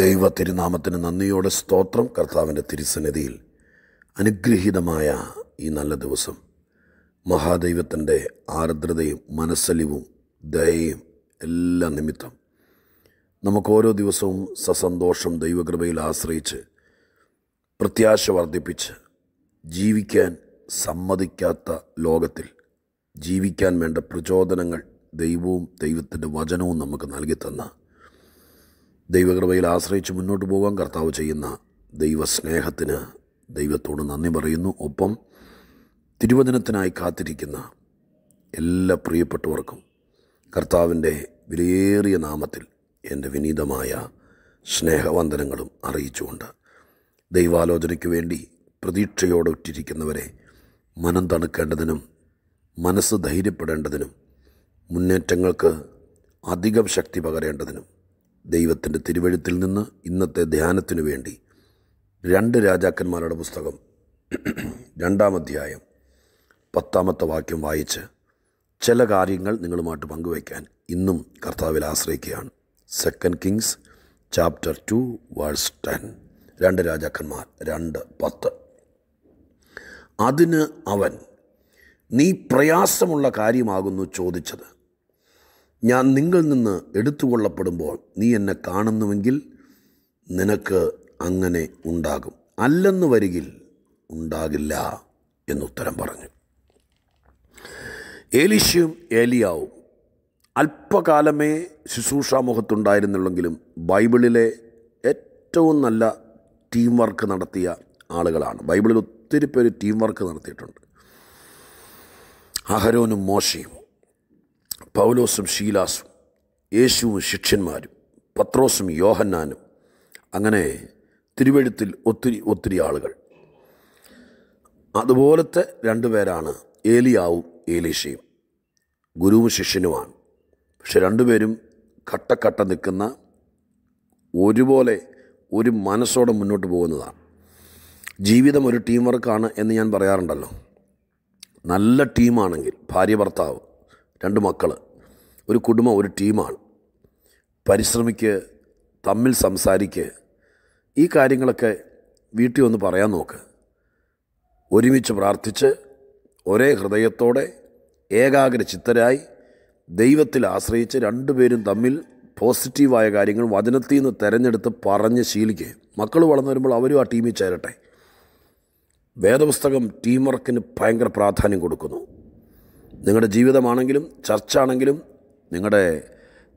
ദൈവ തിരുനാമത്തിന് നന്ദിയോടെ സ്തോത്രം കർത്താവിൻ്റെ തിരുസന്നിധിയിൽ അനുഗ്രഹീതമായ ഈ നല്ല ദിവസം മഹാദൈവത്തിൻ്റെ ആർദ്രതയും മനസ്സലിവും ദയയും എല്ലാ നിമിത്തം നമുക്ക് ഓരോ ദിവസവും സസന്തോഷം ദൈവകൃപയിൽ ആശ്രയിച്ച് പ്രത്യാശ വർദ്ധിപ്പിച്ച് ജീവിക്കാൻ സമ്മതിക്കാത്ത ലോകത്തിൽ ജീവിക്കാൻ വേണ്ട പ്രചോദനങ്ങൾ ദൈവവും ദൈവത്തിൻ്റെ വചനവും നമുക്ക് നൽകി തന്ന ദൈവകൃപയിൽ ആശ്രയിച്ച് മുന്നോട്ട് പോകാൻ കർത്താവ് ചെയ്യുന്ന ദൈവസ്നേഹത്തിന് ദൈവത്തോട് നന്ദി പറയുന്നു ഒപ്പം തിരുവചനത്തിനായി കാത്തിരിക്കുന്ന എല്ലാ പ്രിയപ്പെട്ടവർക്കും കർത്താവിൻ്റെ വിലയേറിയ നാമത്തിൽ എൻ്റെ വിനീതമായ സ്നേഹവന്ദനങ്ങളും അറിയിച്ചുകൊണ്ട് ദൈവാലോചനയ്ക്ക് വേണ്ടി പ്രതീക്ഷയോടെ ഉറ്റിരിക്കുന്നവരെ മനം തണുക്കേണ്ടതിനും മനസ്സ് ധൈര്യപ്പെടേണ്ടതിനും മുന്നേറ്റങ്ങൾക്ക് അധികം ശക്തി പകരേണ്ടതിനും ദൈവത്തിൻ്റെ തിരുവഴുത്തിൽ നിന്ന് ഇന്നത്തെ ധ്യാനത്തിനു വേണ്ടി രണ്ട് രാജാക്കന്മാരുടെ പുസ്തകം രണ്ടാം അധ്യായം പത്താമത്തെ വാക്യം വായിച്ച് ചില കാര്യങ്ങൾ നിങ്ങളുമായിട്ട് പങ്കുവയ്ക്കാൻ ഇന്നും കർത്താവിൽ ആശ്രയിക്കുകയാണ് second kings chapter two verse ten രണ്ട് രാജാക്കന്മാർ രണ്ട് പത്ത് അതിന് അവൻ നീ പ്രയാസമുള്ള കാര്യമാകുന്നു ചോദിച്ചത് ഞാൻ നിങ്ങളിൽ നിന്ന് എടുത്തുകൊള്ളപ്പെടുമ്പോൾ നീ എന്നെ കാണുന്നുവെങ്കിൽ നിനക്ക് അങ്ങനെ ഉണ്ടാകും അല്ലെന്ന് വരികിൽ ഉണ്ടാകില്ല എന്നുത്തരം പറഞ്ഞു ഏലിഷ്യും ഏലിയാവും അല്പകാലമേ ശുശ്രൂഷാമുഖത്തുണ്ടായിരുന്നുള്ളെങ്കിലും ബൈബിളിലെ ഏറ്റവും നല്ല ടീം വർക്ക് നടത്തിയ ആളുകളാണ് ബൈബിളിൽ ഒത്തിരി പേര് ടീം വർക്ക് നടത്തിയിട്ടുണ്ട് അഹരോനും മോശയും പൗലോസും ഷീലാസും യേശുവും ശിഷ്യന്മാരും പത്രോസും യോഹന്നാനും അങ്ങനെ തിരുവഴുത്തിൽ ഒത്തിരി ഒത്തിരി ആളുകൾ അതുപോലത്തെ രണ്ടു പേരാണ് ഏലിയാവും ഏലീഷയും ഗുരുവും ശിഷ്യനുമാണ് പക്ഷെ രണ്ടുപേരും ഘട്ടക്കട്ട നിൽക്കുന്ന ഒരുപോലെ ഒരു മനസ്സോടെ മുന്നോട്ട് പോകുന്നതാണ് ജീവിതം ഒരു ടീം വർക്കാണ് എന്ന് ഞാൻ പറയാറുണ്ടല്ലോ നല്ല ടീമാണെങ്കിൽ ഭാര്യ ഭർത്താവ് രണ്ട് മക്കൾ ഒരു കുടുംബം ഒരു ടീമാണ് പരിശ്രമിക്ക് തമ്മിൽ സംസാരിക്ക് ഈ കാര്യങ്ങളൊക്കെ വീട്ടിൽ ഒന്ന് പറയാൻ നോക്ക് ഒരുമിച്ച് പ്രാർത്ഥിച്ച് ഒരേ ഹൃദയത്തോടെ ഏകാഗ്ര ചിത്തരായി ദൈവത്തിൽ ആശ്രയിച്ച് രണ്ടുപേരും തമ്മിൽ പോസിറ്റീവായ കാര്യങ്ങൾ വചനത്തിൽ നിന്ന് തിരഞ്ഞെടുത്ത് പറഞ്ഞ് ശീലിക്കുക മക്കൾ വളർന്നു വരുമ്പോൾ അവരും ആ ടീമിൽ ചേരട്ടെ വേദപുസ്തകം ടീം വർക്കിന് ഭയങ്കര പ്രാധാന്യം കൊടുക്കുന്നു നിങ്ങളുടെ ജീവിതമാണെങ്കിലും ചർച്ചാണെങ്കിലും നിങ്ങളുടെ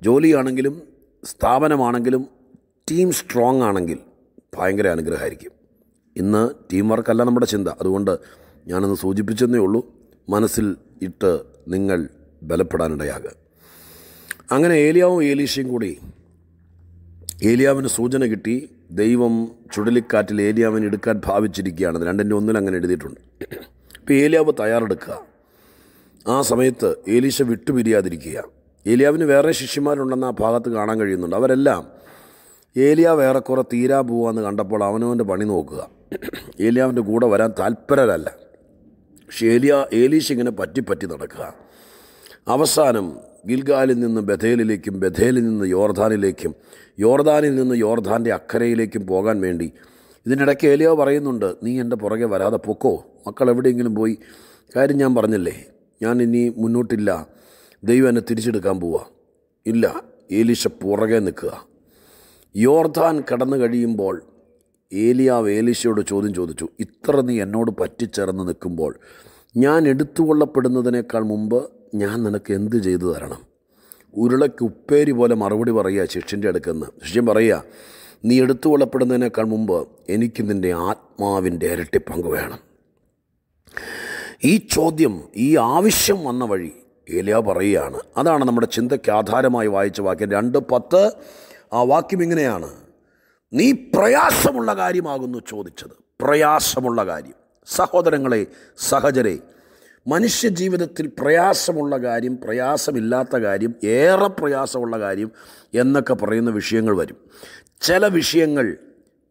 ജോലിയാണെങ്കിലും സ്ഥാപനമാണെങ്കിലും ടീം സ്ട്രോങ് ആണെങ്കിൽ ഭയങ്കര അനുഗ്രഹമായിരിക്കും ഇന്ന് ടീം വർക്കല്ല നമ്മുടെ ചിന്ത അതുകൊണ്ട് ഞാനൊന്ന് സൂചിപ്പിച്ചെന്നേ ഉള്ളൂ മനസ്സിൽ ഇട്ട് നിങ്ങൾ ബലപ്പെടാനിടയാകുക അങ്ങനെ ഏലിയാവും ഏലീഷയും കൂടി ഏലിയാവിന് സൂചന കിട്ടി ദൈവം ചുഴലിക്കാറ്റിൽ ഏലിയാവിനെ എടുക്കാൻ ഭാവിച്ചിരിക്കുകയാണ് രണ്ടിൻ്റെ ഒന്നിൽ അങ്ങനെ എഴുതിയിട്ടുണ്ട് ഇപ്പോൾ ഏലിയാവ് തയ്യാറെടുക്കുക ആ സമയത്ത് ഏലീശ വിട്ടുപിരിയാതിരിക്കുക ഏലിയാവിന് വേറെ ശിഷ്യന്മാരുണ്ടെന്ന് ആ ഭാഗത്ത് കാണാൻ കഴിയുന്നുണ്ട് അവരെല്ലാം ഏലിയാവ് ഏറെക്കുറെ തീരാ പോവാന്ന് കണ്ടപ്പോൾ അവനവൻ്റെ പണി നോക്കുക ഏലിയാവിൻ്റെ കൂടെ വരാൻ താല്പര്യരല്ല പക്ഷേ ഏലിയ ഏലീശ ഇങ്ങനെ പറ്റിപ്പറ്റി നടക്കുക അവസാനം ഗിൽഗാലിൽ നിന്ന് ബഥേലിലേക്കും ബഥേലിൽ നിന്ന് യോർദാനിലേക്കും യോർദാനിൽ നിന്ന് യോർദാൻ്റെ അക്കരയിലേക്കും പോകാൻ വേണ്ടി ഇതിനിടയ്ക്ക് ഏലിയോ പറയുന്നുണ്ട് നീ എൻ്റെ പുറകെ വരാതെ പൊക്കോ മക്കൾ എവിടെയെങ്കിലും പോയി കാര്യം ഞാൻ പറഞ്ഞില്ലേ ഞാൻ ഇനി മുന്നോട്ടില്ല ദൈവം എന്നെ തിരിച്ചെടുക്കാൻ പോവുക ഇല്ല ഏലിശ പുറകെ നിൽക്കുക യോർദാൻ കടന്നു കഴിയുമ്പോൾ ഏലിയാവ് ഏലിശയോട് ചോദ്യം ചോദിച്ചു ഇത്ര നീ എന്നോട് പറ്റിച്ചേർന്ന് നിൽക്കുമ്പോൾ ഞാൻ എടുത്തുകൊള്ളപ്പെടുന്നതിനേക്കാൾ മുമ്പ് ഞാൻ നിനക്ക് എന്ത് ചെയ്തു തരണം ഉരുളയ്ക്ക് ഉപ്പേരി പോലെ മറുപടി പറയുക ശിഷ്യൻ്റെ അടുക്കെന്ന് ശിഷ്യൻ പറയുക നീ എടുത്തുകൊള്ളപ്പെടുന്നതിനേക്കാൾ മുമ്പ് എനിക്ക് നിൻ്റെ ആത്മാവിൻ്റെ ഇരട്ടി പങ്ക് വേണം ഈ ചോദ്യം ഈ ആവശ്യം വന്ന വഴി ഏലിയ പറയുകയാണ് അതാണ് നമ്മുടെ ചിന്തയ്ക്ക് ആധാരമായി വായിച്ച വാക്യം രണ്ട് പത്ത് ആ വാക്യം ഇങ്ങനെയാണ് നീ പ്രയാസമുള്ള കാര്യമാകുന്നു ചോദിച്ചത് പ്രയാസമുള്ള കാര്യം സഹോദരങ്ങളെ സഹചരെ മനുഷ്യ ജീവിതത്തിൽ പ്രയാസമുള്ള കാര്യം പ്രയാസമില്ലാത്ത കാര്യം ഏറെ പ്രയാസമുള്ള കാര്യം എന്നൊക്കെ പറയുന്ന വിഷയങ്ങൾ വരും ചില വിഷയങ്ങൾ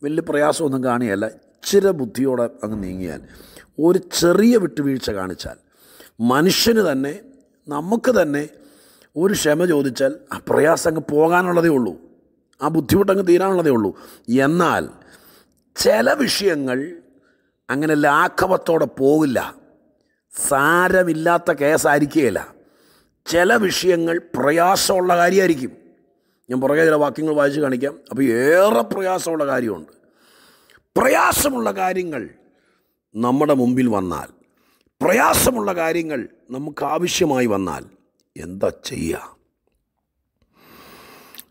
വലിയ പ്രയാസമൊന്നും കാണിയല്ല ചില ബുദ്ധിയോടെ അങ്ങ് നീങ്ങിയാൽ ഒരു ചെറിയ വിട്ടുവീഴ്ച കാണിച്ചാൽ മനുഷ്യന് തന്നെ നമുക്ക് തന്നെ ഒരു ക്ഷമ ചോദിച്ചാൽ ആ പ്രയാസം അങ്ങ് പോകാനുള്ളതേ ഉള്ളൂ ആ ബുദ്ധിമുട്ടങ്ങ് തീരാനുള്ളതേ ഉള്ളൂ എന്നാൽ ചില വിഷയങ്ങൾ അങ്ങനെ ലാഘവത്തോടെ പോകില്ല സാരമില്ലാത്ത കേസായിരിക്കുകയില്ല ചില വിഷയങ്ങൾ പ്രയാസമുള്ള കാര്യമായിരിക്കും ഞാൻ പുറകെ ചില വാക്യങ്ങൾ വായിച്ച് കാണിക്കാം അപ്പോൾ ഏറെ പ്രയാസമുള്ള കാര്യമുണ്ട് പ്രയാസമുള്ള കാര്യങ്ങൾ നമ്മുടെ മുമ്പിൽ വന്നാൽ പ്രയാസമുള്ള കാര്യങ്ങൾ നമുക്ക് ആവശ്യമായി വന്നാൽ എന്താ ചെയ്യുക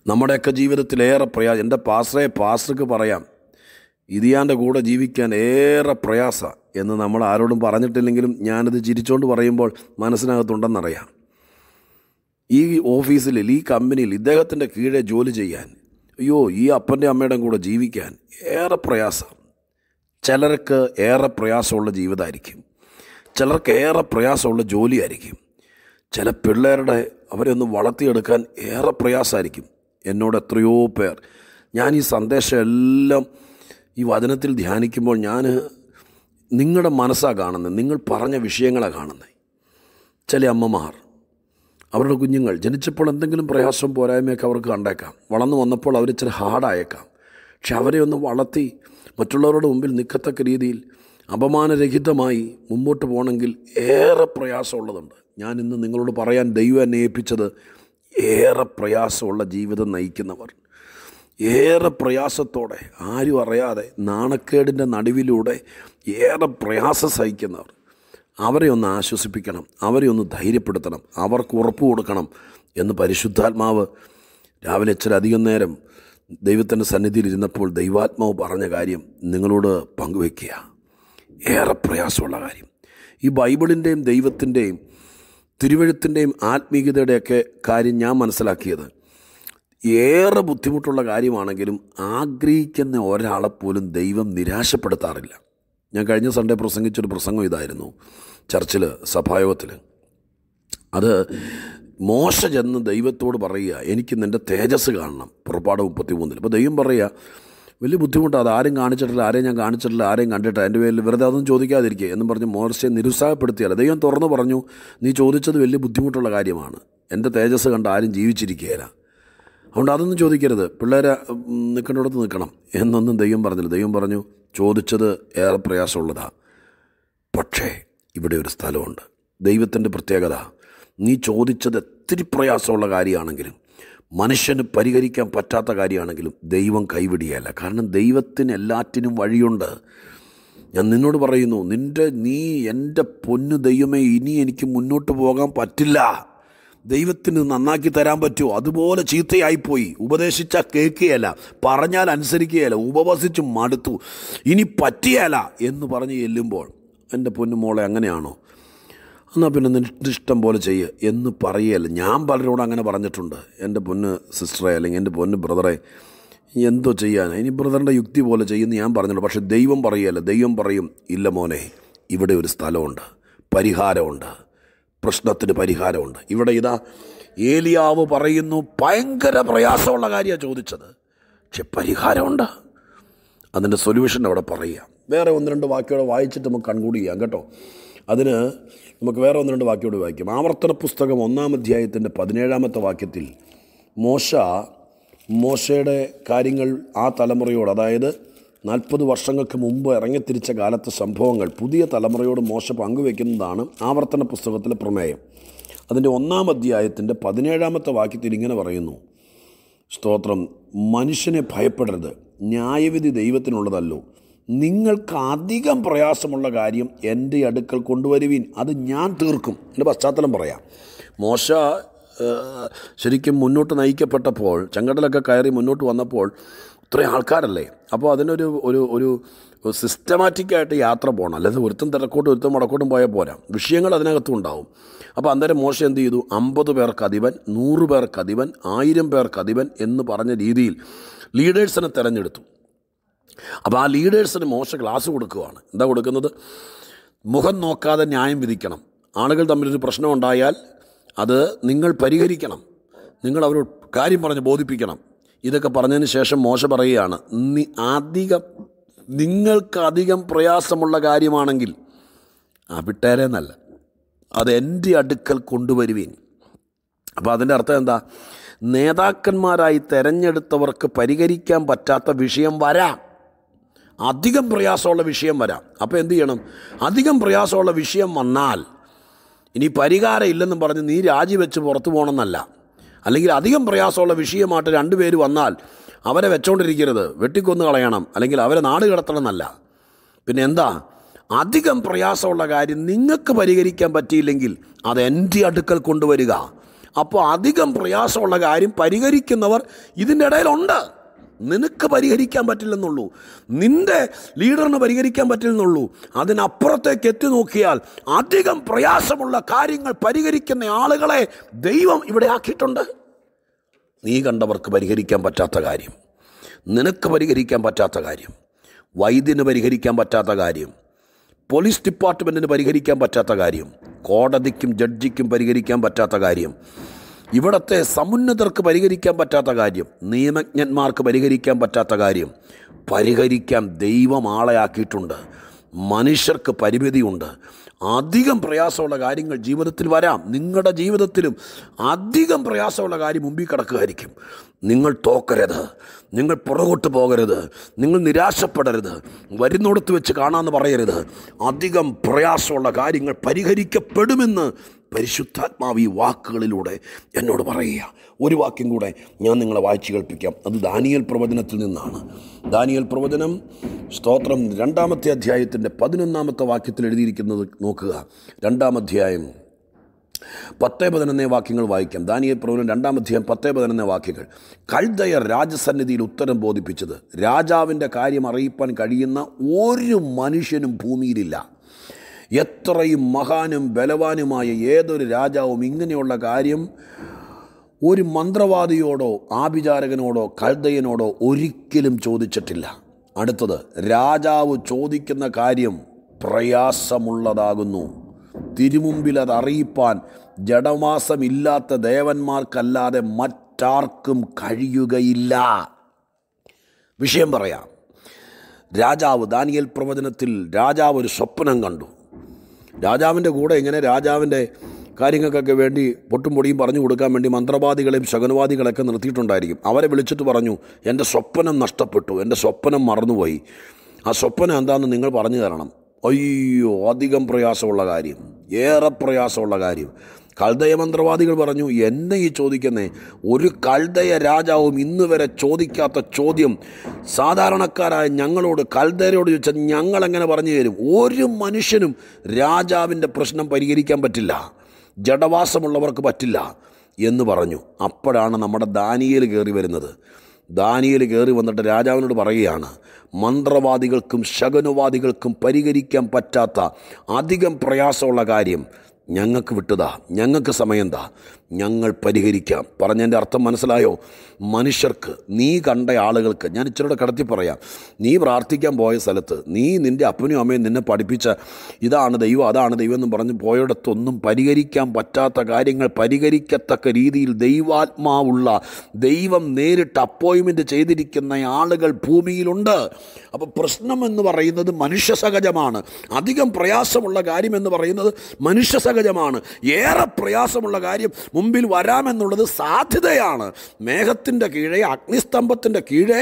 നമ്മുടെയൊക്കെ ജീവിതത്തിലേറെ പ്രയാസം എൻ്റെ പാസ്റ്ററെ പാസ്റ്റർക്ക് പറയാം ഇതിയാൻ്റെ കൂടെ ജീവിക്കാൻ ഏറെ പ്രയാസ എന്ന് നമ്മൾ ആരോടും പറഞ്ഞിട്ടില്ലെങ്കിലും ഞാനത് ചിരിച്ചുകൊണ്ട് പറയുമ്പോൾ മനസ്സിനകത്തുണ്ടെന്നറിയാം ഈ ഓഫീസിൽ ഈ കമ്പനിയിൽ ഇദ്ദേഹത്തിൻ്റെ കീഴെ ജോലി ചെയ്യാൻ അയ്യോ ഈ അപ്പൻ്റെ അമ്മയുടെ കൂടെ ജീവിക്കാൻ ഏറെ പ്രയാസം ചിലർക്ക് ഏറെ പ്രയാസമുള്ള ജീവിതമായിരിക്കും ചിലർക്ക് ഏറെ പ്രയാസമുള്ള ജോലിയായിരിക്കും ചില പിള്ളേരുടെ അവരെ ഒന്ന് വളർത്തിയെടുക്കാൻ ഏറെ പ്രയാസമായിരിക്കും എന്നോട് എത്രയോ പേർ ഞാൻ ഈ സന്ദേശം എല്ലാം ഈ വചനത്തിൽ ധ്യാനിക്കുമ്പോൾ ഞാൻ നിങ്ങളുടെ മനസ്സാണ് കാണുന്നത് നിങ്ങൾ പറഞ്ഞ വിഷയങ്ങളാണ് കാണുന്നത് ചില അമ്മമാർ അവരുടെ കുഞ്ഞുങ്ങൾ ജനിച്ചപ്പോൾ എന്തെങ്കിലും പ്രയാസം പോരായ്മയൊക്കെ അവർക്ക് കണ്ടേക്കാം വളർന്നു വന്നപ്പോൾ അവർ ഇച്ചിരി ഹാർഡായേക്കാം പക്ഷെ അവരെ ഒന്ന് വളർത്തി മറ്റുള്ളവരുടെ മുമ്പിൽ നിൽക്കത്തക്ക രീതിയിൽ അപമാനരഹിതമായി മുമ്പോട്ട് പോകണമെങ്കിൽ ഏറെ പ്രയാസമുള്ളതുണ്ട് ഞാൻ ഇന്ന് നിങ്ങളോട് പറയാൻ ദൈവം എന്നെ ഏൽപ്പിച്ചത് ഏറെ പ്രയാസമുള്ള ജീവിതം നയിക്കുന്നവർ ഏറെ പ്രയാസത്തോടെ ആരും അറിയാതെ നാണക്കേടിൻ്റെ നടുവിലൂടെ ഏറെ പ്രയാസം സഹിക്കുന്നവർ അവരെ ഒന്ന് ആശ്വസിപ്പിക്കണം അവരെ ഒന്ന് ധൈര്യപ്പെടുത്തണം അവർക്ക് ഉറപ്പ് കൊടുക്കണം എന്ന് പരിശുദ്ധാത്മാവ് രാവിലെ ഇച്ചിരി അധികം നേരം ദൈവത്തിൻ്റെ ഇരുന്നപ്പോൾ ദൈവാത്മാവ് പറഞ്ഞ കാര്യം നിങ്ങളോട് പങ്കുവെക്കുക ഏറെ പ്രയാസമുള്ള കാര്യം ഈ ബൈബിളിൻ്റെയും ദൈവത്തിൻ്റെയും തിരുവഴുത്തിൻ്റെയും ആത്മീയതയുടെയൊക്കെ കാര്യം ഞാൻ മനസ്സിലാക്കിയത് ഏറെ ബുദ്ധിമുട്ടുള്ള കാര്യമാണെങ്കിലും ആഗ്രഹിക്കുന്ന ഒരാളെപ്പോലും ദൈവം നിരാശപ്പെടുത്താറില്ല ഞാൻ കഴിഞ്ഞ സൺഡേ പ്രസംഗിച്ചൊരു പ്രസംഗം ഇതായിരുന്നു ചർച്ചിൽ സഭായോഗത്തിൽ അത് മോശ ചെന്ന് ദൈവത്തോട് പറയുക എനിക്ക് നിൻ്റെ തേജസ് കാണണം പുറപ്പാട് മുപ്പത്തി മൂന്നിൽ അപ്പോൾ ദൈവം പറയുക വലിയ ബുദ്ധിമുട്ടാണ് അത് ആരും കാണിച്ചിട്ടില്ല ആരെയും ഞാൻ കാണിച്ചിട്ടില്ല ആരെയും കണ്ടിട്ടില്ല എൻ്റെ പേരിൽ വെറുതെ അതൊന്നും ചോദിക്കാതിരിക്കുക എന്നും പറഞ്ഞ് മോശയെ നിരുത്സാഹപ്പെടുത്തിയാൽ ദൈവം തുറന്നു പറഞ്ഞു നീ ചോദിച്ചത് വലിയ ബുദ്ധിമുട്ടുള്ള കാര്യമാണ് എൻ്റെ തേജസ് കണ്ട് ആരും ജീവിച്ചിരിക്കുകയില്ല അതുകൊണ്ട് അതൊന്നും ചോദിക്കരുത് പിള്ളേരെ നിൽക്കേണ്ടിടത്ത് നിൽക്കണം എന്നൊന്നും ദൈവം പറഞ്ഞില്ല ദൈവം പറഞ്ഞു ചോദിച്ചത് ഏറെ പ്രയാസമുള്ളതാണ് പക്ഷേ ഇവിടെ ഒരു സ്ഥലമുണ്ട് ദൈവത്തിൻ്റെ പ്രത്യേകത നീ ചോദിച്ചത് ഒത്തിരി പ്രയാസമുള്ള കാര്യമാണെങ്കിലും മനുഷ്യന് പരിഹരിക്കാൻ പറ്റാത്ത കാര്യമാണെങ്കിലും ദൈവം കൈവിടിയല്ല കാരണം ദൈവത്തിന് എല്ലാറ്റിനും വഴിയുണ്ട് ഞാൻ നിന്നോട് പറയുന്നു നിൻ്റെ നീ എൻ്റെ പൊന്നു ദൈവമേ ഇനി എനിക്ക് മുന്നോട്ട് പോകാൻ പറ്റില്ല ദൈവത്തിന് നന്നാക്കി തരാൻ പറ്റുമോ അതുപോലെ ചീത്തയായിപ്പോയി ഉപദേശിച്ചാൽ കേൾക്കുകയല്ല പറഞ്ഞാൽ അനുസരിക്കുകയല്ല ഉപവസിച്ച് മടുത്തു ഇനി പറ്റിയല്ല എന്ന് പറഞ്ഞ് ചെല്ലുമ്പോൾ എൻ്റെ പൊന്നു മോളെ അങ്ങനെയാണോ എന്നാൽ പിന്നെ നിൻ്റെ ഇഷ്ടം പോലെ ചെയ്യുക എന്ന് പറയല്ല ഞാൻ പലരോട് അങ്ങനെ പറഞ്ഞിട്ടുണ്ട് എൻ്റെ പൊന്ന് സിസ്റ്ററെ അല്ലെങ്കിൽ എൻ്റെ പൊന്ന് ബ്രദറെ എന്തോ ചെയ്യാൻ ഇനി ബ്രദറിൻ്റെ യുക്തി പോലെ ചെയ്യുമെന്ന് ഞാൻ പറഞ്ഞിട്ടുണ്ട് പക്ഷേ ദൈവം പറയുകയല്ല ദൈവം പറയും ഇല്ല മോനെ ഇവിടെ ഒരു സ്ഥലമുണ്ട് പരിഹാരമുണ്ട് പ്രശ്നത്തിന് പരിഹാരമുണ്ട് ഇവിടെ ഇതാ ഏലിയാവ് പറയുന്നു ഭയങ്കര പ്രയാസമുള്ള കാര്യമാണ് ചോദിച്ചത് പക്ഷെ പരിഹാരമുണ്ട് അതിൻ്റെ സൊല്യൂഷൻ അവിടെ പറയുക വേറെ ഒന്ന് രണ്ട് വാക്കുകൾ വായിച്ചിട്ട് നമുക്ക് കൺകൂടി ചെയ്യാം കേട്ടോ അതിന് നമുക്ക് വേറെ ഒന്ന് രണ്ട് വാക്യോട് വായിക്കാം ആവർത്തന പുസ്തകം ഒന്നാം അധ്യായത്തിൻ്റെ പതിനേഴാമത്തെ വാക്യത്തിൽ മോശ മോശയുടെ കാര്യങ്ങൾ ആ തലമുറയോട് അതായത് നാൽപ്പത് വർഷങ്ങൾക്ക് മുമ്പ് ഇറങ്ങിത്തിരിച്ച കാലത്തെ സംഭവങ്ങൾ പുതിയ തലമുറയോട് മോശ പങ്കുവെക്കുന്നതാണ് ആവർത്തന പുസ്തകത്തിലെ പ്രമേയം അതിൻ്റെ ഒന്നാം അധ്യായത്തിൻ്റെ പതിനേഴാമത്തെ വാക്യത്തിൽ ഇങ്ങനെ പറയുന്നു സ്തോത്രം മനുഷ്യനെ ഭയപ്പെടരുത് ന്യായവിധി ദൈവത്തിനുള്ളതല്ലോ നിങ്ങൾക്ക് അധികം പ്രയാസമുള്ള കാര്യം എൻ്റെ അടുക്കൽ കൊണ്ടുവരുവീൻ അത് ഞാൻ തീർക്കും എൻ്റെ പശ്ചാത്തലം പറയാം മോശ ശരിക്കും മുന്നോട്ട് നയിക്കപ്പെട്ടപ്പോൾ ചെങ്കടലൊക്കെ കയറി മുന്നോട്ട് വന്നപ്പോൾ ഇത്രയും ആൾക്കാരല്ലേ അപ്പോൾ അതിനൊരു ഒരു ഒരു സിസ്റ്റമാറ്റിക്കായിട്ട് യാത്ര പോകണം അല്ലാതെ ഒരുത്തും തിരക്കോട്ടും ഒരുത്തും വടക്കോട്ടും പോയാൽ പോരാ വിഷയങ്ങൾ അതിനകത്തും ഉണ്ടാവും അപ്പോൾ അന്നേരം മോശം എന്ത് ചെയ്തു അമ്പത് പേർക്ക് അധിപൻ നൂറ് പേർക്ക് അധിപൻ ആയിരം പേർക്ക് അധിപൻ എന്ന് പറഞ്ഞ രീതിയിൽ ലീഡേഴ്സിനെ തിരഞ്ഞെടുത്തു അപ്പോൾ ആ ലീഡേഴ്സിന് മോശ ക്ലാസ് കൊടുക്കുകയാണ് എന്താ കൊടുക്കുന്നത് മുഖം നോക്കാതെ ന്യായം വിധിക്കണം ആളുകൾ തമ്മിലൊരു പ്രശ്നമുണ്ടായാൽ അത് നിങ്ങൾ പരിഹരിക്കണം നിങ്ങൾ അവരോട് കാര്യം പറഞ്ഞ് ബോധിപ്പിക്കണം ഇതൊക്കെ പറഞ്ഞതിന് ശേഷം മോശ പറയുകയാണ് അധികം നിങ്ങൾക്ക് അധികം പ്രയാസമുള്ള കാര്യമാണെങ്കിൽ അവിട്ടേരെ നല്ല അത് എൻ്റെ അടുക്കൽ കൊണ്ടുവരുവീൻ അപ്പോൾ അതിൻ്റെ അർത്ഥം എന്താ നേതാക്കന്മാരായി തിരഞ്ഞെടുത്തവർക്ക് പരിഹരിക്കാൻ പറ്റാത്ത വിഷയം വരാം അധികം പ്രയാസമുള്ള വിഷയം വരാം അപ്പോൾ എന്തു ചെയ്യണം അധികം പ്രയാസമുള്ള വിഷയം വന്നാൽ ഇനി പരിഹാരം ഇല്ലെന്നും പറഞ്ഞ് നീ രാജിവെച്ച് പുറത്തു പോകണമെന്നല്ല അല്ലെങ്കിൽ അധികം പ്രയാസമുള്ള വിഷയമായിട്ട് രണ്ടുപേര് വന്നാൽ അവരെ വെച്ചോണ്ടിരിക്കരുത് വെട്ടിക്കൊന്നു കളയണം അല്ലെങ്കിൽ അവരെ നാട് കിടത്തണം എന്നല്ല പിന്നെ എന്താ അധികം പ്രയാസമുള്ള കാര്യം നിങ്ങൾക്ക് പരിഹരിക്കാൻ പറ്റിയില്ലെങ്കിൽ അത് എൻ്റെ അടുക്കൽ കൊണ്ടുവരിക അപ്പോൾ അധികം പ്രയാസമുള്ള കാര്യം പരിഹരിക്കുന്നവർ ഇതിൻ്റെ ഇടയിലുണ്ട് നിനക്ക് പരിഹരിക്കാൻ പറ്റില്ലെന്നുള്ളൂ നിൻ്റെ ലീഡറിന് പരിഹരിക്കാൻ പറ്റില്ലെന്നുള്ളൂ അതിനപ്പുറത്തേക്ക് എത്തി നോക്കിയാൽ അധികം പ്രയാസമുള്ള കാര്യങ്ങൾ പരിഹരിക്കുന്ന ആളുകളെ ദൈവം ഇവിടെ ആക്കിയിട്ടുണ്ട് നീ കണ്ടവർക്ക് പരിഹരിക്കാൻ പറ്റാത്ത കാര്യം നിനക്ക് പരിഹരിക്കാൻ പറ്റാത്ത കാര്യം വൈദ്യന് പരിഹരിക്കാൻ പറ്റാത്ത കാര്യം പോലീസ് ഡിപ്പാർട്ട്മെൻറ്റിന് പരിഹരിക്കാൻ പറ്റാത്ത കാര്യം കോടതിക്കും ജഡ്ജിക്കും പരിഹരിക്കാൻ പറ്റാത്ത കാര്യം ഇവിടത്തെ സമുന്നതർക്ക് പരിഹരിക്കാൻ പറ്റാത്ത കാര്യം നിയമജ്ഞന്മാർക്ക് പരിഹരിക്കാൻ പറ്റാത്ത കാര്യം പരിഹരിക്കാൻ ദൈവം ആളെ ആക്കിയിട്ടുണ്ട് മനുഷ്യർക്ക് പരിമിതിയുണ്ട് അധികം പ്രയാസമുള്ള കാര്യങ്ങൾ ജീവിതത്തിൽ വരാം നിങ്ങളുടെ ജീവിതത്തിലും അധികം പ്രയാസമുള്ള കാര്യം മുമ്പിൽ കിടക്കുകയായിരിക്കും നിങ്ങൾ തോക്കരുത് നിങ്ങൾ പുറകോട്ട് പോകരുത് നിങ്ങൾ നിരാശപ്പെടരുത് വരുന്നോടത്ത് വെച്ച് കാണാമെന്ന് പറയരുത് അധികം പ്രയാസമുള്ള കാര്യങ്ങൾ പരിഹരിക്കപ്പെടുമെന്ന് പരിശുദ്ധാത്മാവ് ഈ വാക്കുകളിലൂടെ എന്നോട് പറയുക ഒരു വാക്യം കൂടെ ഞാൻ നിങ്ങളെ വായിച്ചു കേൾപ്പിക്കാം അത് ദാനിയൽ പ്രവചനത്തിൽ നിന്നാണ് ദാനിയൽ പ്രവചനം സ്തോത്രം രണ്ടാമത്തെ അധ്യായത്തിൻ്റെ പതിനൊന്നാമത്തെ വാക്യത്തിൽ എഴുതിയിരിക്കുന്നത് നോക്കുക രണ്ടാം അധ്യായം പത്ത് പതിനൊന്ന് വാക്യങ്ങൾ വായിക്കാം ദാനിയ പ്രവനം രണ്ടാം അധ്യായം പത്ത് പതിനൊന്ന് വാക്യങ്ങൾ കൽദയർ രാജസന്നിധിയിൽ ഉത്തരം ബോധിപ്പിച്ചത് രാജാവിൻ്റെ കാര്യം അറിയിപ്പാൻ കഴിയുന്ന ഒരു മനുഷ്യനും ഭൂമിയിലില്ല എത്രയും മഹാനും ബലവാനുമായ ഏതൊരു രാജാവും ഇങ്ങനെയുള്ള കാര്യം ഒരു മന്ത്രവാദിയോടോ ആഭിചാരകനോടോ കൽദയനോടോ ഒരിക്കലും ചോദിച്ചിട്ടില്ല അടുത്തത് രാജാവ് ചോദിക്കുന്ന കാര്യം പ്രയാസമുള്ളതാകുന്നു തിരുമുമ്പിൽ അത് അറിയിപ്പാൻ ജഡമാസമില്ലാത്ത ദേവന്മാർക്കല്ലാതെ മറ്റാർക്കും കഴിയുകയില്ല വിഷയം പറയാം രാജാവ് ദാനിയൽ പ്രവചനത്തിൽ രാജാവ് ഒരു സ്വപ്നം കണ്ടു രാജാവിൻ്റെ കൂടെ ഇങ്ങനെ രാജാവിൻ്റെ കാര്യങ്ങൾക്കൊക്കെ വേണ്ടി പൊട്ടും പൊടിയും പറഞ്ഞു കൊടുക്കാൻ വേണ്ടി മന്ത്രവാദികളെയും ശകനവാദികളെയൊക്കെ നിർത്തിയിട്ടുണ്ടായിരിക്കും അവരെ വിളിച്ചിട്ട് പറഞ്ഞു എൻ്റെ സ്വപ്നം നഷ്ടപ്പെട്ടു എൻ്റെ സ്വപ്നം മറന്നുപോയി ആ സ്വപ്നം എന്താണെന്ന് നിങ്ങൾ പറഞ്ഞു തരണം അയ്യോ അധികം പ്രയാസമുള്ള കാര്യം ഏറെ പ്രയാസമുള്ള കാര്യം കൽദയ മന്ത്രവാദികൾ പറഞ്ഞു എന്നെ ഈ ചോദിക്കുന്നേ ഒരു കൽദയ രാജാവും ഇന്ന് വരെ ചോദിക്കാത്ത ചോദ്യം സാധാരണക്കാരായ ഞങ്ങളോട് കൽദയരോട് ചോദിച്ചാൽ ഞങ്ങളെങ്ങനെ പറഞ്ഞു തരും ഒരു മനുഷ്യനും രാജാവിൻ്റെ പ്രശ്നം പരിഹരിക്കാൻ പറ്റില്ല ജഡവാസമുള്ളവർക്ക് പറ്റില്ല എന്ന് പറഞ്ഞു അപ്പോഴാണ് നമ്മുടെ ദാനിയയിൽ കയറി വരുന്നത് ദാനിയൽ കയറി വന്നിട്ട് രാജാവിനോട് പറയുകയാണ് മന്ത്രവാദികൾക്കും ശകനുവാദികൾക്കും പരിഹരിക്കാൻ പറ്റാത്ത അധികം പ്രയാസമുള്ള കാര്യം ഞങ്ങൾക്ക് വിട്ടതാ ഞങ്ങൾക്ക് സമയം താ ഞങ്ങൾ പരിഹരിക്കാം പറഞ്ഞതിൻ്റെ അർത്ഥം മനസ്സിലായോ മനുഷ്യർക്ക് നീ കണ്ട ആളുകൾക്ക് ഞാൻ ഇച്ചിരൂടെ കടത്തി പറയാം നീ പ്രാർത്ഥിക്കാൻ പോയ സ്ഥലത്ത് നീ നിൻ്റെ അപ്പനും അമ്മയും നിന്നെ പഠിപ്പിച്ച ഇതാണ് ദൈവം അതാണ് ദൈവം എന്ന് പറഞ്ഞ് പോയടത്തൊന്നും പരിഹരിക്കാൻ പറ്റാത്ത കാര്യങ്ങൾ പരിഹരിക്കത്തക്ക രീതിയിൽ ദൈവാത്മാവുള്ള ദൈവം നേരിട്ട് അപ്പോയിൻമെൻറ്റ് ചെയ്തിരിക്കുന്ന ആളുകൾ ഭൂമിയിലുണ്ട് അപ്പോൾ പ്രശ്നമെന്ന് പറയുന്നത് മനുഷ്യസഹജമാണ് അധികം പ്രയാസമുള്ള കാര്യമെന്ന് പറയുന്നത് മനുഷ്യസഹജ സഹജമാണ് ഏറെ പ്രയാസമുള്ള കാര്യം മുമ്പിൽ വരാമെന്നുള്ളത് സാധ്യതയാണ് മേഘത്തിൻ്റെ കീഴെ അഗ്നിസ്തംഭത്തിൻ്റെ കീഴെ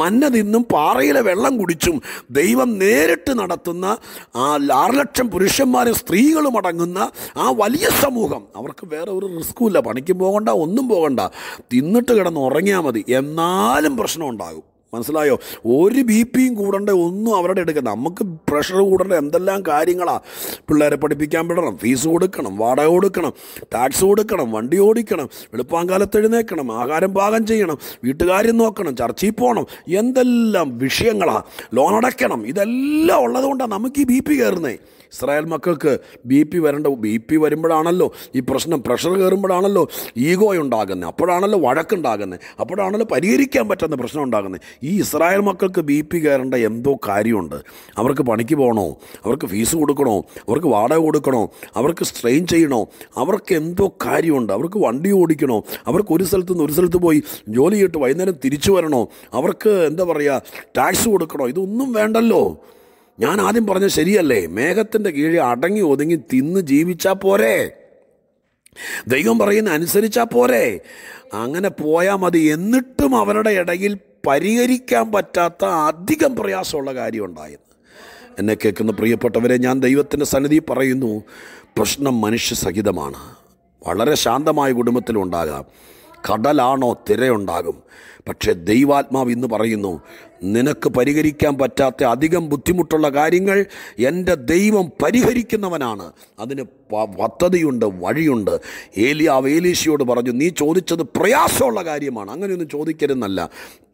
മഞ്ഞ നിന്നും പാറയിലെ വെള്ളം കുടിച്ചും ദൈവം നേരിട്ട് നടത്തുന്ന ആ ആറ് ലക്ഷം പുരുഷന്മാരും സ്ത്രീകളും അടങ്ങുന്ന ആ വലിയ സമൂഹം അവർക്ക് വേറെ ഒരു ഇല്ല പണിക്കും പോകണ്ട ഒന്നും പോകണ്ട തിന്നിട്ട് കിടന്ന് ഉറങ്ങിയാൽ മതി എന്നാലും പ്രശ്നം ഉണ്ടാകും മനസ്സിലായോ ഒരു ബി പിയും കൂടണ്ട ഒന്നും അവരുടെ എടുക്കണ്ട നമുക്ക് പ്രഷർ കൂടണ്ട എന്തെല്ലാം കാര്യങ്ങളാണ് പിള്ളേരെ പഠിപ്പിക്കാൻ വിടണം ഫീസ് കൊടുക്കണം വാടക കൊടുക്കണം ടാക്സ് കൊടുക്കണം വണ്ടി ഓടിക്കണം വെളുപ്പാങ്കാലത്ത് എഴുന്നേക്കണം ആഹാരം പാകം ചെയ്യണം വീട്ടുകാരും നോക്കണം ചർച്ചയിൽ പോകണം എന്തെല്ലാം വിഷയങ്ങളാണ് ലോൺ അടയ്ക്കണം ഇതെല്ലാം ഉള്ളതുകൊണ്ടാണ് നമുക്ക് ഈ ബി പി കയറുന്നത് ഇസ്രായേൽ മക്കൾക്ക് ബി പി വരേണ്ട ബി പി വരുമ്പോഴാണല്ലോ ഈ പ്രശ്നം പ്രഷർ കയറുമ്പോഴാണല്ലോ ഈഗോ ഉണ്ടാകുന്നത് അപ്പോഴാണല്ലോ വഴക്കുണ്ടാകുന്നത് അപ്പോഴാണല്ലോ പരിഹരിക്കാൻ പറ്റുന്ന പ്രശ്നം ഉണ്ടാകുന്നത് ഈ ഇസ്രായേൽ മക്കൾക്ക് ബി പി കയറേണ്ട എന്തോ കാര്യമുണ്ട് അവർക്ക് പണിക്ക് പോകണോ അവർക്ക് ഫീസ് കൊടുക്കണോ അവർക്ക് വാടക കൊടുക്കണോ അവർക്ക് സ്ട്രെയിൻ ചെയ്യണോ അവർക്ക് എന്തോ കാര്യമുണ്ട് അവർക്ക് വണ്ടി ഓടിക്കണോ അവർക്ക് ഒരു സ്ഥലത്ത് നിന്ന് ഒരു സ്ഥലത്ത് പോയി ജോലി കിട്ടും വൈകുന്നേരം തിരിച്ചു വരണോ അവർക്ക് എന്താ പറയുക ടാക്സ് കൊടുക്കണോ ഇതൊന്നും വേണ്ടല്ലോ ഞാൻ ആദ്യം പറഞ്ഞ ശരിയല്ലേ മേഘത്തിൻ്റെ കീഴിൽ അടങ്ങി ഒതുങ്ങി തിന്ന് ജീവിച്ചാൽ പോരെ ദൈവം പറയുന്ന അനുസരിച്ചാൽ പോരെ അങ്ങനെ പോയാൽ മതി എന്നിട്ടും അവരുടെ ഇടയിൽ പരിഹരിക്കാൻ പറ്റാത്ത അധികം പ്രയാസമുള്ള കാര്യമുണ്ടായിരുന്നു എന്നെ കേൾക്കുന്ന പ്രിയപ്പെട്ടവരെ ഞാൻ ദൈവത്തിൻ്റെ സന്നിധി പറയുന്നു പ്രശ്നം സഹിതമാണ് വളരെ ശാന്തമായ കുടുംബത്തിലുണ്ടാകാം കടലാണോ തിരയുണ്ടാകും പക്ഷേ ദൈവാത്മാവ് ഇന്ന് പറയുന്നു നിനക്ക് പരിഹരിക്കാൻ പറ്റാത്ത അധികം ബുദ്ധിമുട്ടുള്ള കാര്യങ്ങൾ എൻ്റെ ദൈവം പരിഹരിക്കുന്നവനാണ് അതിന് പദ്ധതിയുണ്ട് വഴിയുണ്ട് ആ വേലീശിയോട് പറഞ്ഞു നീ ചോദിച്ചത് പ്രയാസമുള്ള കാര്യമാണ് അങ്ങനെയൊന്നും ചോദിക്കരുന്നല്ല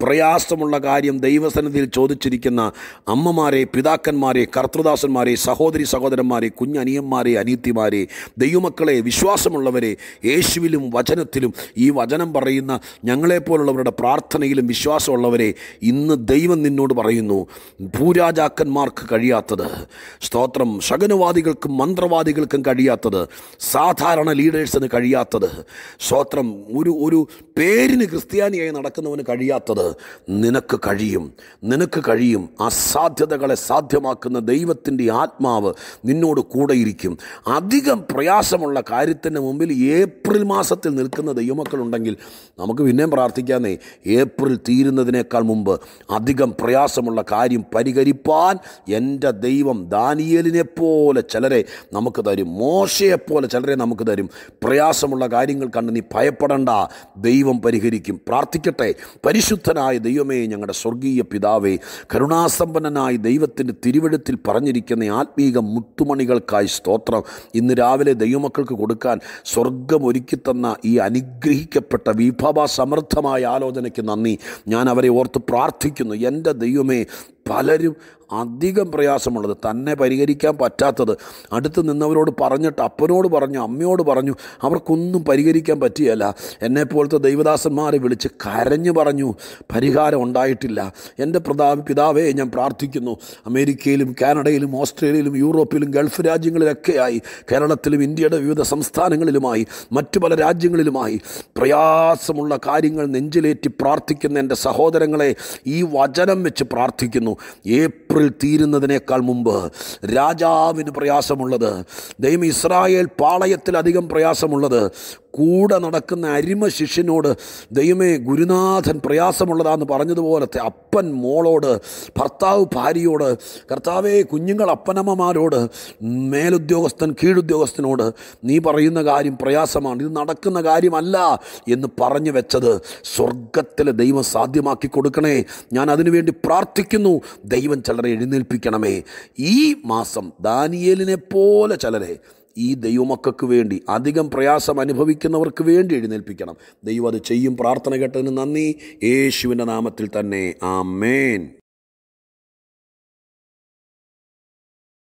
പ്രയാസമുള്ള കാര്യം ദൈവസന്നിധിയിൽ ചോദിച്ചിരിക്കുന്ന അമ്മമാരെ പിതാക്കന്മാരെ കർത്തൃദാസന്മാരെ സഹോദരി സഹോദരന്മാരെ കുഞ്ഞനിയന്മാരെ അനീത്തിമാരെ ദൈവമക്കളെ വിശ്വാസമുള്ളവരെ യേശുവിലും വചനത്തിലും ഈ വചനം പറയുന്ന ഞങ്ങളെപ്പോലുള്ളവരുടെ പ്രാർത്ഥനയിലും വിശ്വാസമുള്ളവരെ ഇന്ന് ദൈവം നിന്നോട് പറയുന്നു ഭൂരാജാക്കന്മാർക്ക് കഴിയാത്തത് സ്തോത്രം ശകനവാദികൾക്കും മന്ത്രവാദികൾക്കും കഴിയാത്തത് സാധാരണ ലീഡേഴ്സിന് കഴിയാത്തത് സ്തോത്രം ഒരു ഒരു പേരിന് ക്രിസ്ത്യാനിയായി നടക്കുന്നവന് കഴിയാത്തത് നിനക്ക് കഴിയും നിനക്ക് കഴിയും അസാധ്യതകളെ സാധ്യമാക്കുന്ന ദൈവത്തിൻ്റെ ആത്മാവ് നിന്നോട് കൂടെയിരിക്കും അധികം പ്രയാസമുള്ള കാര്യത്തിന് മുമ്പിൽ ഏപ്രിൽ മാസത്തിൽ നിൽക്കുന്ന ദൈവമക്കളുണ്ടെങ്കിൽ നമുക്ക് പിന്നെയും പ്രാർത്ഥിക്കാന്നേ ഏപ്രിൽ തീരുന്നതിനേക്കാൾ മുമ്പ് അധികം പ്രയാസമുള്ള കാര്യം പരിഹരിപ്പാൻ എൻ്റെ ദൈവം ദാനിയലിനെ പോലെ ചിലരെ നമുക്ക് തരും മോശയെപ്പോലെ ചിലരെ നമുക്ക് തരും പ്രയാസമുള്ള കാര്യങ്ങൾ കണ്ട് നീ ഭയപ്പെടണ്ട ദൈവം പരിഹരിക്കും പ്രാർത്ഥിക്കട്ടെ പരിശുദ്ധനായ ദൈവമേ ഞങ്ങളുടെ സ്വർഗീയ പിതാവേ കരുണാസമ്പന്നനായ ദൈവത്തിൻ്റെ തിരുവഴുത്തിൽ പറഞ്ഞിരിക്കുന്ന ആത്മീക മുത്തുമണികൾക്കായി സ്തോത്രം ഇന്ന് രാവിലെ ദൈവമക്കൾക്ക് കൊടുക്കാൻ സ്വർഗം ഒരുക്കിത്തന്ന തന്ന ഈ അനുഗ്രഹിക്കപ്പെട്ട വിഭവ സമൃദ്ധമായ ആലോചനയ്ക്ക് നന്ദി ഞാൻ അവരെ ഓർത്ത് പ്രാർത്ഥിക്കുന്നു എൻ്റെ ദൈവമേ പലരും അധികം പ്രയാസമുള്ളത് തന്നെ പരിഹരിക്കാൻ പറ്റാത്തത് അടുത്ത് നിന്നവരോട് പറഞ്ഞിട്ട് അപ്പനോട് പറഞ്ഞു അമ്മയോട് പറഞ്ഞു അവർക്കൊന്നും പരിഹരിക്കാൻ പറ്റിയല്ല എന്നെപ്പോലത്തെ ദൈവദാസന്മാരെ വിളിച്ച് കരഞ്ഞു പറഞ്ഞു പരിഹാരം ഉണ്ടായിട്ടില്ല എൻ്റെ പ്രതാ പിതാവേ ഞാൻ പ്രാർത്ഥിക്കുന്നു അമേരിക്കയിലും കാനഡയിലും ഓസ്ട്രേലിയയിലും യൂറോപ്പിലും ഗൾഫ് രാജ്യങ്ങളിലൊക്കെയായി കേരളത്തിലും ഇന്ത്യയുടെ വിവിധ സംസ്ഥാനങ്ങളിലുമായി മറ്റു പല രാജ്യങ്ങളിലുമായി പ്രയാസമുള്ള കാര്യങ്ങൾ നെഞ്ചിലേറ്റി പ്രാർത്ഥിക്കുന്ന എൻ്റെ സഹോദരങ്ങളെ ഈ വചനം വെച്ച് പ്രാർത്ഥിക്കുന്നു പറയുന്നു ഏപ്രിൽ തീരുന്നതിനേക്കാൾ മുമ്പ് രാജാവിന് പ്രയാസമുള്ളത് ദൈവം ഇസ്രായേൽ പാളയത്തിലധികം പ്രയാസമുള്ളത് കൂടെ നടക്കുന്ന അരിമ ശിഷ്യനോട് ദൈവമേ ഗുരുനാഥൻ പ്രയാസമുള്ളതാന്ന് പറഞ്ഞതുപോലത്തെ അപ്പൻ മോളോട് ഭർത്താവ് ഭാര്യയോട് കർത്താവേ കുഞ്ഞുങ്ങൾ അപ്പനമ്മമാരോട് മേലുദ്യോഗസ്ഥൻ കീഴുദ്യോഗസ്ഥനോട് നീ പറയുന്ന കാര്യം പ്രയാസമാണ് ഇത് നടക്കുന്ന കാര്യമല്ല എന്ന് പറഞ്ഞു വെച്ചത് സ്വർഗത്തിലെ ദൈവം സാധ്യമാക്കി കൊടുക്കണേ ഞാൻ അതിനുവേണ്ടി പ്രാർത്ഥിക്കുന്നു ദൈവം ചിലരെ എഴുന്നേൽപ്പിക്കണമേ ഈ മാസം ദാനിയേലിനെ പോലെ ചിലരെ ഈ ദൈവമക്കൾക്ക് വേണ്ടി അധികം പ്രയാസം അനുഭവിക്കുന്നവർക്ക് വേണ്ടി എഴുന്നേൽപ്പിക്കണം ദൈവം അത് ചെയ്യും പ്രാർത്ഥന കേട്ടതിന് നന്ദി യേശുവിൻ്റെ നാമത്തിൽ തന്നെ ആ മേൻ